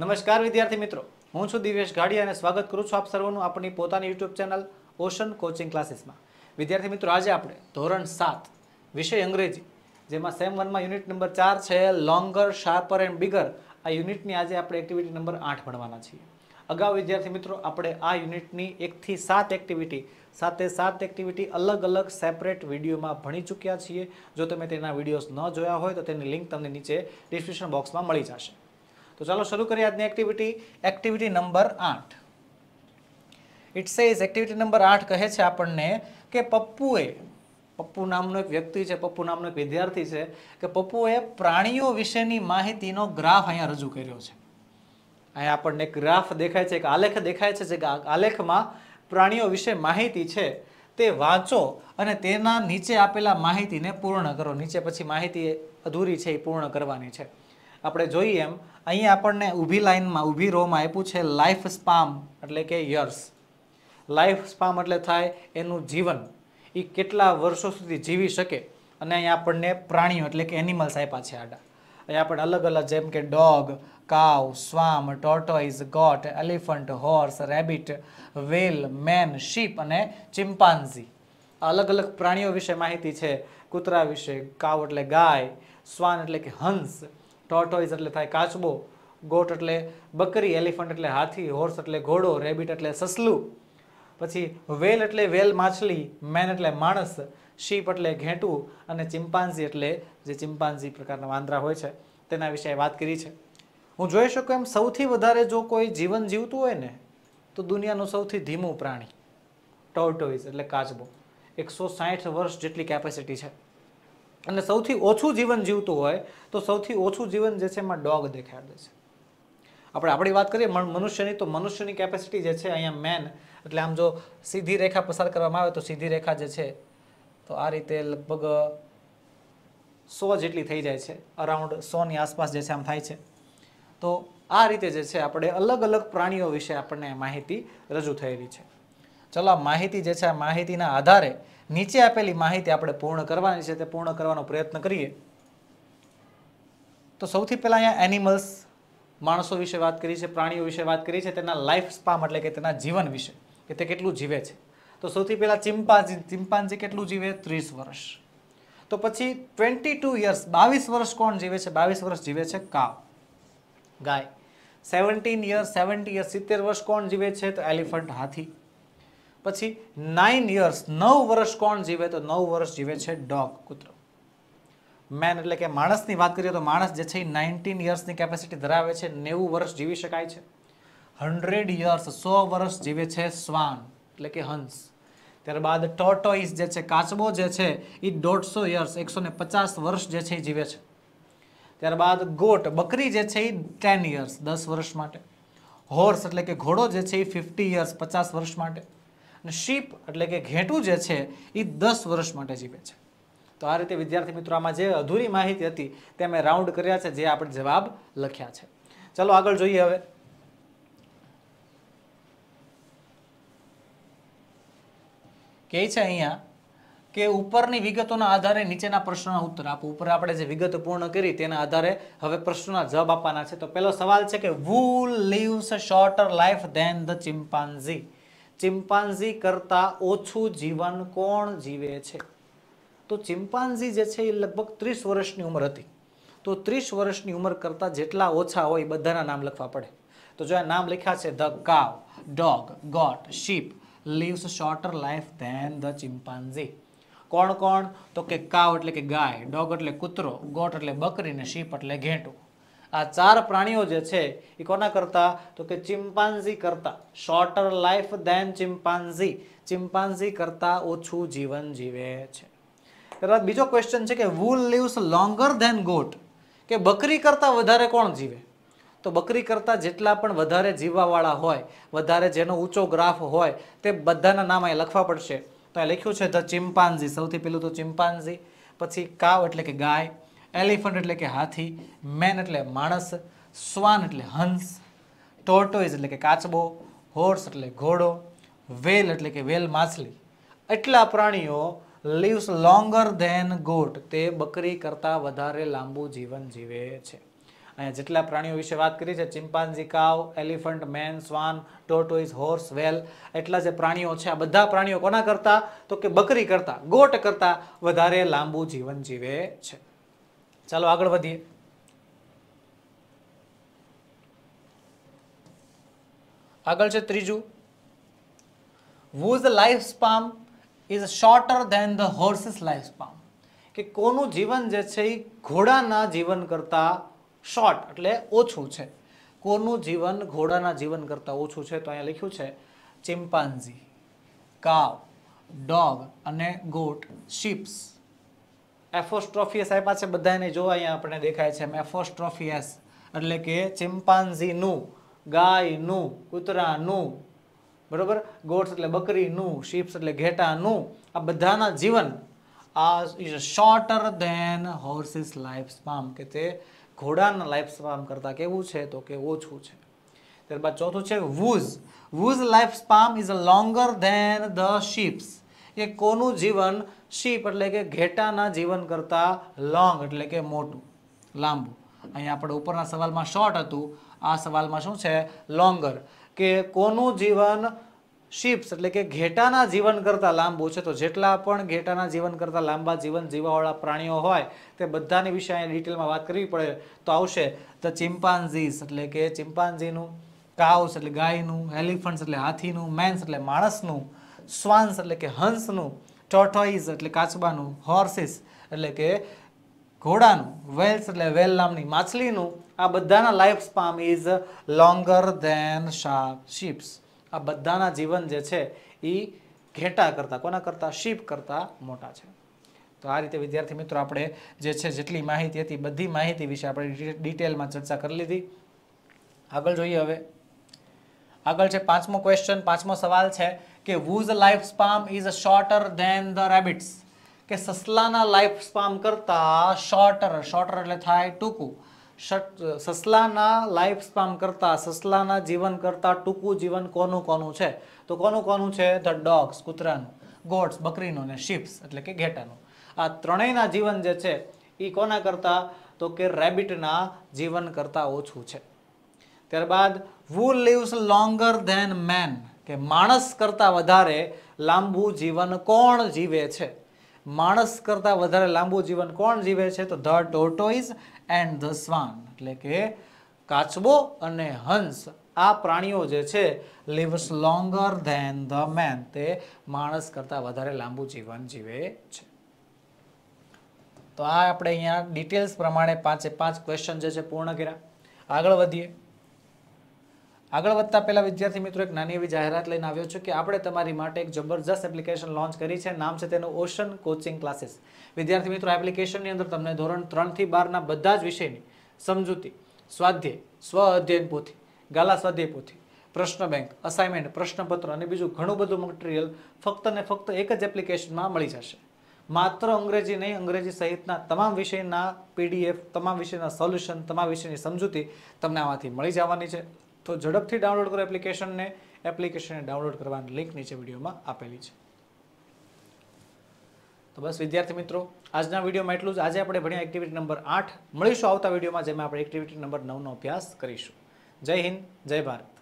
નમસ્કાર વિદ્યાર્થી મિત્રો હું છું દિવેશ ગાડી અને સ્વાગત કરું છું આપ સર્વનું આપણી પોતાની યુટ્યુબ ચેનલ ઓશન કોચિંગ ક્લાસીસમાં વિદ્યાર્થી મિત્રો આજે આપણે ધોરણ સાત વિષય અંગ્રેજી જેમાં સેમ વનમાં યુનિટ નંબર ચાર છે લોંગર શાર્પર એન્ડ બિગર આ યુનિટની આજે આપણે એક્ટિવિટી નંબર આઠ ભણવાના છીએ અગાઉ વિદ્યાર્થી મિત્રો આપણે આ યુનિટની એકથી સાત એક્ટિવિટી સાથે સાત એક્ટિવિટી અલગ અલગ સેપરેટ વિડીયોમાં ભણી ચૂક્યા છીએ જો તમે તેના વિડીયોઝ ન જોયા હોય તો તેની લિંક તમને નીચે ડિસ્ક્રિપ્શન બોક્સમાં મળી જશે તો ચાલો શરૂ કરીએ આજની એક્ટિવિટી એક્ટિવિટી નંબર આઠ ઇટ સેઝ એક્ટિવિટી નંબર આઠ કહે છે આપણને કે પપ્પુએ પપ્પુ નામનો એક વ્યક્તિ છે પપ્પુ નામનો એક વિદ્યાર્થી છે કે પપ્પુએ પ્રાણીઓ વિશેની માહિતીનો ગ્રાફ અહીંયા રજૂ કર્યો છે અહીંયા આપણને એક ગ્રાફ દેખાય છે એક આલેખ દેખાય છે જે આલેખમાં પ્રાણીઓ વિશે માહિતી છે તે વાંચો અને તેના નીચે આપેલા માહિતીને પૂર્ણ કરો નીચે પછી માહિતી અધૂરી છે એ પૂર્ણ કરવાની છે આપણે જોઈએ એમ અહીંયા આપણને ઊભી લાઇનમાં ઊભી રોમાં આપ્યું છે લાઈફ સ્પામ એટલે કે યર્સ લાઈફ સ્પામ એટલે થાય એનું જીવન એ કેટલા વર્ષો સુધી જીવી શકે અને અહીંયા આપણને પ્રાણીઓ એટલે કે એનિમલ્સ આપ્યા છે આડા અહીંયા આપણે અલગ અલગ જેમ કે dog cow swan tortoise goat elephant horse rabbit whale man sheep અને ચિમ્પાન્ઝી અલગ અલગ પ્રાણીઓ વિશે માહિતી છે કૂતરા વિશે કાવ એટલે ગાય સ્વાન એટલે કે હંસ ટોર્ટોઇઝ એટલે થાય કાચબો ગોટ એટલે બકરી એલિફન્ટ એટલે હાથી હોર્સ એટલે ઘોડો રેબિટ એટલે સસલું પછી વેલ એટલે વેલ માછલી મેન એટલે માણસ શીપ એટલે ઘેંટું અને ચિમ્પાન્ઝી એટલે જે ચિમ્પાન્ઝી પ્રકારના વાંદરા હોય છે તેના વિશે વાત કરી છે હું જોઈ શકું એમ સૌથી વધારે જો કોઈ જીવન જીવતું હોય ને તો દુનિયાનું સૌથી ધીમું પ્રાણી ટોર્ટોઇઝ એટલે કાચબો એકસો સાઠ વર્ષ જેટલી કેપેસિટી છે અને સૌથી ઓછું જીવન જીવતું હોય તો સૌથી ઓછું જીવન જે છે એમાં ડોગ દેખાડે છે આપણે આપણી વાત કરીએ મનુષ્યની તો મનુષ્યની કેપેસિટી જે છે અહીંયા મેન એટલે આમ જો સીધી રેખા પસાર કરવામાં આવે તો સીધી રેખા જે છે તો આ રીતે લગભગ સો જેટલી થઈ જાય છે અરાઉન્ડ સોની આસપાસ જે છે આમ થાય છે તો આ રીતે જે છે આપણે અલગ અલગ પ્રાણીઓ વિશે આપણને માહિતી રજૂ થયેલી છે ચલો માહિતી જે છે આ માહિતીના આધારે નીચે આપેલી માહિતી આપણે પૂર્ણ કરવાની છે તે પૂર્ણ કરવાનો પ્રયત્ન કરીએ તો સૌથી પહેલાં અહીંયા એનિમલ્સ માણસો વિશે વાત કરી છે પ્રાણીઓ વિશે વાત કરી છે તેના લાઈફ સ્પામ એટલે કે તેના જીવન વિશે કે તે કેટલું જીવે છે તો સૌથી પહેલાં ચિમ્પાન્ઝી ચિમ્પાન્ઝી કેટલું જીવે ત્રીસ વર્ષ તો પછી ટ્વેન્ટી ટુ યર્સ બાવીસ વર્ષ કોણ જીવે છે બાવીસ વર્ષ જીવે છે કાવ ગાય સેવન્ટીન યર્સ સેવન્ટી યર્સ સિત્તેર વર્ષ કોણ જીવે છે તો એલિફન્ટ હાથી પછી નાઇન યર્સ નવ વર્ષ કોણ જીવે તો નવ વર્ષ જીવે છે ડોગ કૂતરો મેન એટલે કે માણસની વાત કરીએ તો માણસ જે છે એ નાઇન્ટીન યર્સની કેપેસિટી ધરાવે છે નેવું વર્ષ જીવી શકાય છે હંડ્રેડ યર્સ સો વર્ષ જીવે છે શ્વાન એટલે કે હંસ ત્યારબાદ ટોટોઇસ જે છે કાચબો જે છે એ દોઢસો યર્સ એકસો ને પચાસ વર્ષ જે છે એ જીવે છે ત્યારબાદ ગોટ બકરી જે છે એ ટેન યર્સ દસ વર્ષ માટે હોર્સ એટલે કે ઘોડો જે છે એ ફિફ્ટી યર્સ પચાસ વર્ષ માટે અને શીપ એટલે કે ઘેટું જે છે એ દસ વર્ષ માટે જીવે છે તો આ રીતે વિદ્યાર્થી મિત્રો આમાં જે અધૂરી માહિતી હતી તે મેં રાઉન્ડ કર્યા છે જે આપણે જવાબ લખ્યા છે ચાલો આગળ જોઈએ હવે કહે છે અહીંયા કે ઉપરની વિગતોના આધારે નીચેના પ્રશ્નોના ઉત્તર આપો ઉપર આપણે જે વિગત પૂર્ણ કરી તેના આધારે હવે પ્રશ્નોના જવાબ આપવાના છે તો પહેલો સવાલ છે કે who lives shorter life than the chimpanzee chimpanzee કરતાં ઓછું જીવન કોણ જીવે છે તો ચિમ્પાન્ઝી જે છે એ લગભગ ત્રીસ વર્ષની ઉંમર હતી તો ત્રીસ વર્ષની ઉંમર કરતાં જેટલા ઓછા હોય બધાના નામ લખવા પડે તો જો આ નામ લખ્યા છે the cow dog goat sheep lives shorter life than the chimpanzee કોણ કોણ તો કે કાવ એટલે કે ગાય ડોગ એટલે કૂતરો ગોટ એટલે બકરી ને શીપ એટલે ઘેંટું આ ચાર પ્રાણીઓ જે છે એ કોના કરતાં તો કે ચિમ્પાન્ઝી કરતાં shorter life than chimpanzee chimpanzee કરતાં ઓછું જીવન જીવે છે ત્યારબાદ બીજો ક્વેશ્ચન છે કે who lives longer than goat કે બકરી કરતાં વધારે કોણ જીવે તો બકરી કરતાં જેટલા પણ વધારે જીવવાવાળા હોય વધારે જેનો ઊંચો ગ્રાફ હોય તે બધાના નામ અહીં લખવા પડશે તો અહીં લખ્યું છે ધ ચિમ્પાન્ઝી સૌથી પહેલું તો ચિમ્પાન્ઝી પછી કાવ એટલે કે ગાય એલિફન્ટ એટલે કે હાથી મેન એટલે માણસ સ્વાન એટલે હંસ ટોર્ટોઇઝ એટલે કે કાચબો હોર્સ એટલે ઘોડો વેલ એટલે કે વેલ માછલી એટલા પ્રાણીઓ લીવ્સ લોંગર ધેન ગોટ તે બકરી કરતાં વધારે લાંબુ જીવન જીવે છે અહીંયા જેટલા પ્રાણીઓ વિશે વાત કરી છે chimpanzee cow elephant man swan tortoise horse whale એટલા જે પ્રાણીઓ છે આ બધા પ્રાણીઓ કોના કરતાં તો કે બકરી કરતાં ગોટ કરતાં વધારે લાંબુ જીવન જીવે છે ચાલો આગળ વધીએ આગળ છે ત્રીજું whose life span is shorter than the horse's life span કે કોનું જીવન જે છે એ ઘોડાના જીવન કરતાં શોર્ટ એટલે ઓછું છે કોનું જીવન ઘોડાના જીવન કરતાં ઓછું છે તો અહીંયા લખ્યું છે ચિમ્પાન્ઝી કાવ ડોગ અને ગોટ શીપ્સ એફોસ્ટ્રોફિયસ આપ્યા છે બધાને જો અહીંયા આપણે દેખાય છે એફોસ્ટ્રોફીએસ એટલે કે ચિમ્પાન્ઝીનું ગાયનું કૂતરાનું બરાબર ગોટ્સ એટલે બકરીનું શીપ્સ એટલે ઘેટાનું આ બધાના જીવન આ is shorter than horse's life span કે તે ઘોડાના લાઈફ સ્પામ કરતાં કેવું છે તો કે ઓછું છે ત્યારબાદ ચોથું છે whose whose life span is longer than the sheep's એ કોનું જીવન શીપ એટલે કે ઘેટાના જીવન કરતાં લોંગ એટલે કે મોટું લાંબુ અહીંયા આપણે ઉપરના સવાલમાં શોર્ટ હતું આ સવાલમાં શું છે લોંગર કે કોનું જીવન શિપ્સ એટલે કે ઘેટાના જીવન કરતાં લાંબુ છે તો જેટલા પણ ઘેટાના જીવન કરતાં લાંબા જીવન જીવાવાળા પ્રાણીઓ હોય તે બધાની વિશે અહીંયા ડિટેલમાં વાત કરવી પડે તો આવશે ધ ચિમ્પાન્ઝીસ એટલે કે ચિમ્પાન્ઝીનું કાઉસ એટલે ગાયનું એલિફન્ટ્સ એટલે હાથીનું મેન્સ એટલે માણસનું શ્વાન્સ એટલે કે હંસનું ટોટોઈઝ એટલે કાચબાનું હોર્સિસ એટલે કે ઘોડાનું વેલ્સ એટલે વેલ નામની માછલીનું આ બધાના life span is longer than sharp sheep's આ બધાના જીવન જે છે એ ઘેટા કરતાં કોના કરતાં શીપ કરતાં મોટા છે તો આ રીતે વિદ્યાર્થી મિત્રો આપણે જે છે જેટલી માહિતી હતી બધી માહિતી વિશે આપણે ડિટેલમાં ચર્ચા કરી લીધી આગળ જોઈએ હવે આગળ છે પાંચમો ક્વેશ્ચન પાંચમો સવાલ છે કે whose life span is shorter than the rabbit's કે સસલાના લાઈફ સ્પામ કરતાં શોર્ટર શોર્ટર એટલે થાય ટૂંકું સસલાના લાઈફ સ્પામ કરતાં સસલાના જીવન કરતાં ટૂંકું જીવન કોનું કોનું છે તો કોનું કોનું છે ધ ડોગ્સ કૂતરાનું ગોટ્સ બકરીનું ને શિપ્સ એટલે કે ઘેટાનું આ ત્રણેયના જીવન જે છે એ કોના કરતાં તો કે રેબિટના જીવન કરતાં ઓછું છે ત્યારબાદ who lives longer than man કે માણસ કરતાં વધારે લાંબુ જીવન કોણ જીવે છે માણસ કરતાં વધારે લાંબુ જીવન કોણ જીવે છે તો the tortoise and the swan એટલે કે કાચબો અને હંસ આ પ્રાણીઓ જે છે lives longer than the man તે માણસ કરતાં વધારે લાંબુ જીવન જીવે છે તો આ આપણે અહીંયા ડિટેલ્સ પ્રમાણે પાંચે પાંચ ક્વેશ્ચન જે છે પૂર્ણ કર્યા આગળ વધીએ આગળ વધતા પહેલા વિદ્યાર્થી મિત્રો એક નાની એવી જાહેરાત લઈને આવ્યો છું કે આપણે તમારી માટે એક જબરજસ્ત એપ્લિકેશન લોન્ચ કરી છે નામ છે તેનું ઓશન કોચિંગ ક્લાસીસ વિદ્યાર્થી મિત્રો એપ્લિકેશનની અંદર તમને ધોરણ ત્રણથી બારના બધા જ વિષયની સમજૂતી સ્વાધ્યાય સ્વ અધ્યયન પોથી ગાલા સ્વાધ્યાય પોથી પ્રશ્ન બેંક અસાઇનમેન્ટ પ્રશ્નપત્ર અને બીજું ઘણું બધું મટીરિયલ ફક્ત ને ફક્ત એક જ એપ્લિકેશનમાં મળી જશે માત્ર અંગ્રેજી નહીં અંગ્રેજી સહિતના તમામ વિષયના પીડીએફ તમામ વિષયના સોલ્યુશન તમામ વિષયની સમજૂતી તમને આમાંથી મળી જવાની છે તો ઝડપથી ડાઉનલોડ કરો એપ્લિકેશનને એપ્લિકેશનને ડાઉનલોડ કરવાની લિંક નીચે વિડીયોમાં આપેલી છે તો બસ વિદ્યાર્થી મિત્રો આજના વિડીયોમાં એટલું જ આજે આપણે ભણ્યા એક્ટિવિટી નંબર આઠ મળીશું આવતા વિડીયોમાં જેમાં આપણે એક્ટિવિટી નંબર નવનો અભ્યાસ કરીશું જય હિન્દ જય ભારત